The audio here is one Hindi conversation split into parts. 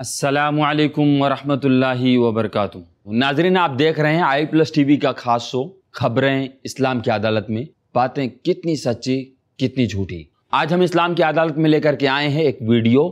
असलकम वरहि वबरक नाजरीन आप देख रहे हैं आई प्लस टी वी का खास शो खबरें इस्लाम की अदालत में बातें कितनी सच्ची कितनी झूठी आज हम इस्लाम की अदालत में लेकर के आए हैं एक वीडियो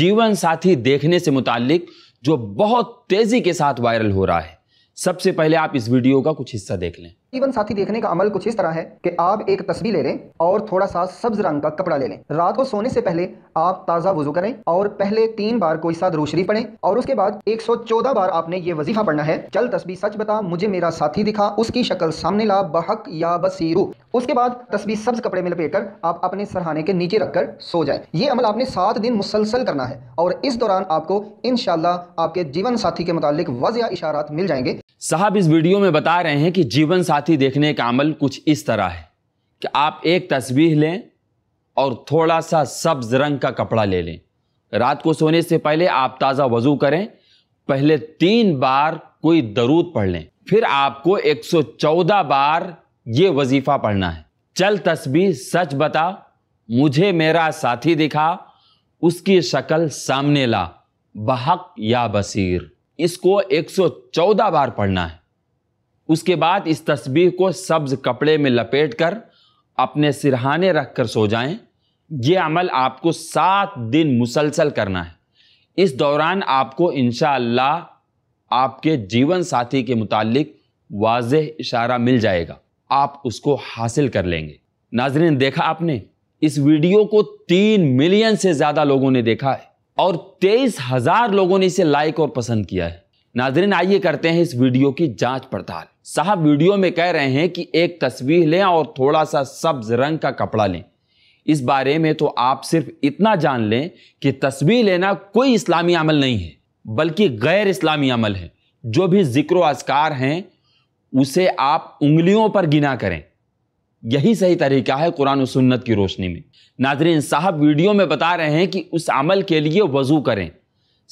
जीवन साथी देखने से मुतालिक जो बहुत तेज़ी के साथ वायरल हो रहा है सबसे पहले आप इस वीडियो का कुछ हिस्सा देख लें जीवन साथी देखने का अमल कुछ इस तरह है कि आप एक तस्वीर ले लें और थोड़ा सा सब्ज रंग का कपड़ा ले लें रात को सोने से पहले आप ताज़ा वजू करें और पहले तीन बार कोई साथ रू पढ़ें और उसके बाद 114 बार आपने ये वजीफा पढ़ना है चल तस्वीर सच बता मुझे मेरा साथी दिखा उसकी शक्ल सामने ला बहक या बसीरू उसके बाद तस्वीर सब्ज कपड़े में लपेटकर आप अपने सरहाने के नीचे रखकर सो जाए ये अमल आपने सात दिन मुसलसल करना है और इस दौरान आपको इन आपके जीवन साथी के मुतालिक वजह या इशारात मिल जाएंगे साहब इस वीडियो में बता रहे हैं कि जीवन साथी देखने का अमल कुछ इस तरह है कि आप एक तस्वीर लें और थोड़ा सा सब्ज रंग का कपड़ा ले लें रात को सोने से पहले आप ताज़ा वजू करें पहले तीन बार कोई दरूद पढ़ लें फिर आपको 114 बार ये वजीफ़ा पढ़ना है चल तस्बी सच बता मुझे मेरा साथी दिखा उसकी शक्ल सामने ला बहक या बसीर इसको 114 बार पढ़ना है उसके बाद इस तस्बीह को सब्ज कपड़े में लपेट कर अपने सिरहाने रख कर सो जाएं ये अमल आपको सात दिन मुसलसल करना है इस दौरान आपको इन आपके जीवन साथी के मुतालिक वाज इशारा मिल जाएगा आप उसको हासिल कर लेंगे नाजरीन देखा आपने इस वीडियो को तीन मिलियन से ज़्यादा लोगों ने देखा है और तेईस हज़ार लोगों ने इसे लाइक और पसंद किया है नाजरीन आइए करते हैं इस वीडियो की जांच पड़ताल साहब वीडियो में कह रहे हैं कि एक तस्वीर लें और थोड़ा सा सब्ज रंग का कपड़ा लें इस बारे में तो आप सिर्फ इतना जान लें कि तस्वीर लेना कोई इस्लामी अमल नहीं है बल्कि गैर इस्लामी अमल है जो भी जिक्र असकार हैं उसे आप उंगलियों पर गिना करें यही सही तरीका है कुरान और सुन्नत की रोशनी में नाजरीन साहब वीडियो में बता रहे हैं कि उस अमल के लिए वज़ू करें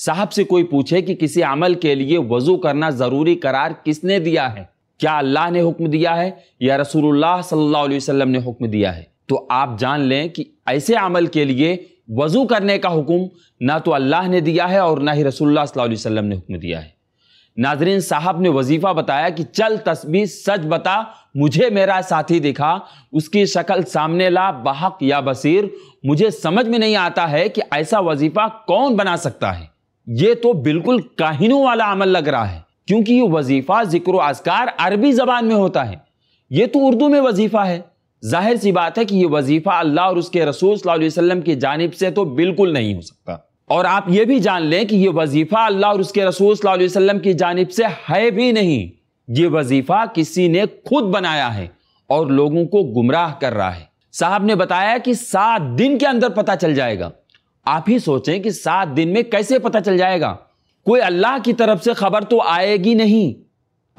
साहब से कोई पूछे कि किसी अमल के लिए वज़ू करना ज़रूरी करार किसने दिया है क्या अल्लाह ने हुक्म दिया है या रसूलुल्लाह सल्लल्लाहु अलैहि वसल्लम ने हुक्म दिया है तो आप जान लें कि ऐसे अमल के लिए वज़ू करने का हुक्म ना तो अल्लाह ने दिया है और ना ही रसूलुल्लाह सल्लल्लाहु अलैहि वसल्लम ने हुक्म दिया है नाजरीन साहब ने वजीफा बताया कि चल तस्वीर सच बता मुझे मेरा साथी दिखा उसकी शक्ल सामने ला बहक या बसीर मुझे समझ में नहीं आता है कि ऐसा वजीफा कौन बना सकता है ये तो बिल्कुल काहिनों वाला अमल लग रहा है क्योंकि ये वजीफा जिक्र आजकार अरबी जबान में होता है ये तो उर्दू में वजीफा है जाहिर सी बात है कि ये वजीफा अल्लाह और उसके रसूल सल्लल्लाहु अलैहि वसल्लम की जानब से तो बिल्कुल नहीं हो सकता और आप ये भी जान लें कि यह वजीफ़ा अल्लाह और उसके रसूल सल्लल्लाहु अलैहि वसल्लम की जानब से है भी नहीं ये वजीफ़ा किसी ने खुद बनाया है और लोगों को गुमराह कर रहा है साहब ने बताया कि सात दिन के अंदर पता चल जाएगा आप ही सोचें कि सात दिन में कैसे पता चल जाएगा कोई अल्लाह की तरफ से खबर तो आएगी नहीं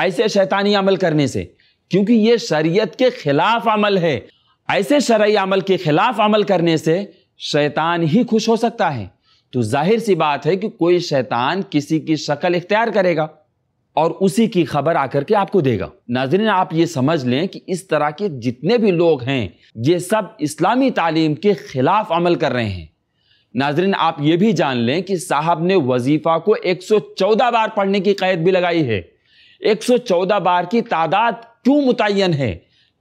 ऐसे शैतानी अमल करने से क्योंकि यह शरीयत के खिलाफ अमल है ऐसे शरय अमल के खिलाफ अमल करने से शैतान ही खुश हो सकता है तो जाहिर सी बात है कि कोई शैतान किसी की शक्ल इख्तियार करेगा और उसी की खबर आकर के आपको देगा नाजरीन आप ये समझ लें कि इस तरह के जितने भी लोग हैं ये सब इस्लामी तालीम के खिलाफ अमल कर रहे हैं नाजरीन आप ये भी जान लें कि साहब ने वजीफ़ा को 114 बार पढ़ने की कैद भी लगाई है 114 बार की तादाद क्यों मुतन है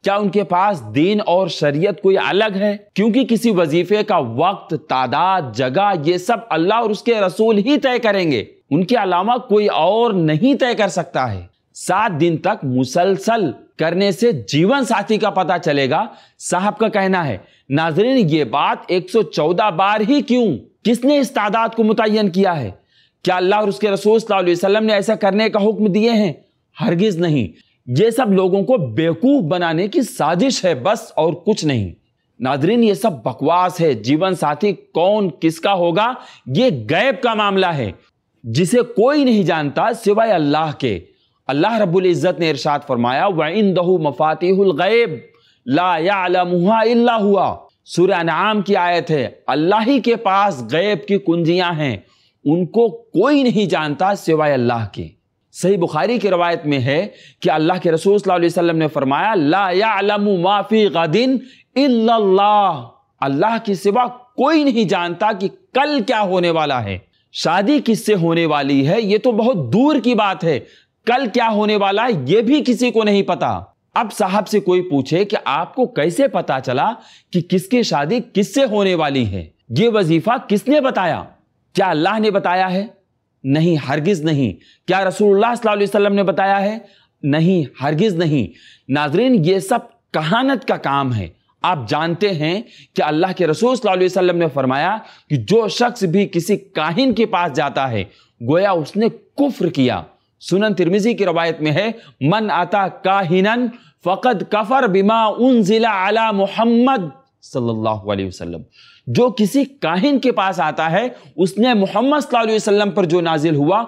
क्या उनके पास दीन और शरीयत कोई अलग है क्योंकि किसी वजीफे का वक्त तादाद जगह ये सब अल्लाह और उसके रसूल ही तय करेंगे उनके अलावा कोई और नहीं तय कर सकता है सात दिन तक मुसलसल करने से जीवन साथी का पता चलेगा साहब का कहना है नाजरीन ये बात 114 बार ही क्यों किसने इस तादाद को मुतयन किया है क्या अल्लाह और उसके रसूल ने ऐसा करने का हुक्म दिए हैं हरगिज नहीं ये सब लोगों को बेवकूफ बनाने की साजिश है बस और कुछ नहीं नादरीन ये सब बकवास है जीवन साथी कौन किसका होगा ये गैब का मामला है जिसे कोई नहीं जानता सिवाय अल्लाह के अल्लाह रब्बुल इज़्ज़त ने इरशाद फरमाया व इन दहू मफातिहुल गैब ला इल्ला हुआ सूर्य नाम की आयत है अल्लाह ही के पास गैब की कुंजियां हैं उनको कोई नहीं जानता सिवाय अल्लाह के सही बुखारी की रवायत में है कि अल्लाह के रसूल सल्लल्लाहु अलैहि वसल्लम ने फरमाया ला यालमु माफी गदिन इल्लल्लाह अल्लाह के सिवा कोई नहीं जानता कि कल क्या होने वाला है शादी किससे होने वाली है ये तो बहुत दूर की बात है कल क्या होने वाला है ये भी किसी को नहीं पता अब साहब से कोई पूछे कि आपको कैसे पता चला कि किसकी शादी किससे होने वाली है ये वजीफा किसने बताया क्या अल्लाह ने बताया है नहीं हरगिज़ नहीं क्या रसूलुल्लाह सल्लल्लाहु अलैहि वसल्लम ने बताया है नहीं हरगिज़ नहीं नाजरीन ये सब कहानत का काम है आप जानते हैं कि अल्लाह के रसूल सल्लल्लाहु अलैहि वसल्लम ने फरमाया कि जो शख्स भी किसी काहिन के पास जाता है गोया उसने कुफ्र किया सुनन तिरमिजी की रवायत में है मन आता काहिनन फ़कद कफ़र बिमा उन ज़िला आला मोहम्मद सल्लल्लाहु अलैहि वसल्लम जो किसी काहिन के पास आता है उसने मोहम्मद सल्लल्लाहु अलैहि वसल्लम पर जो नाजिल हुआ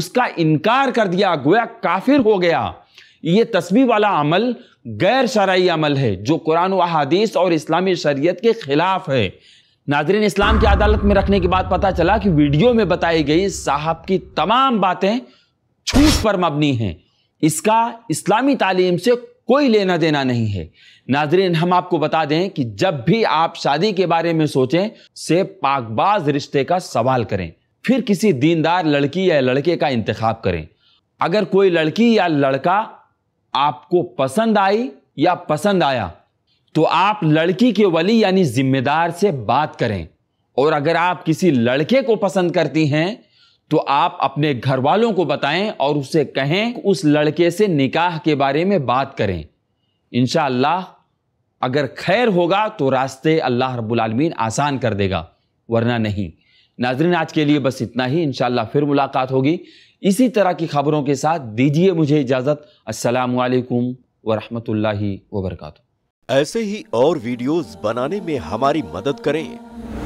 उसका इनकार कर दिया गोया काफिर हो गया ये तस्वीर वाला अमल गैर शराई अमल है जो कुरान अहादीस और इस्लामी शरीयत के ख़िलाफ़ है नाजरीन इस्लाम की अदालत में रखने के बाद पता चला कि वीडियो में बताई गई साहब की तमाम बातें छूट पर मबनी हैं इसका इस्लामी तालीम से कोई लेना देना नहीं है नाजरीन हम आपको बता दें कि जब भी आप शादी के बारे में सोचें से पाकबाज रिश्ते का सवाल करें फिर किसी दीनदार लड़की या लड़के का इंतखाब करें अगर कोई लड़की या लड़का आपको पसंद आई या पसंद आया तो आप लड़की के वली यानी जिम्मेदार से बात करें और अगर आप किसी लड़के को पसंद करती हैं तो आप अपने घर वालों को बताएं और उसे कहें उस लड़के से निकाह के बारे में बात करें इन अगर खैर होगा तो रास्ते अल्लाह रबालमीन आसान कर देगा वरना नहीं नाजरीन आज के लिए बस इतना ही इन फिर मुलाकात होगी इसी तरह की खबरों के साथ दीजिए मुझे इजाज़त असलकम वरहमल वबरक ऐसे ही और वीडियोज़ बनाने में हमारी मदद करें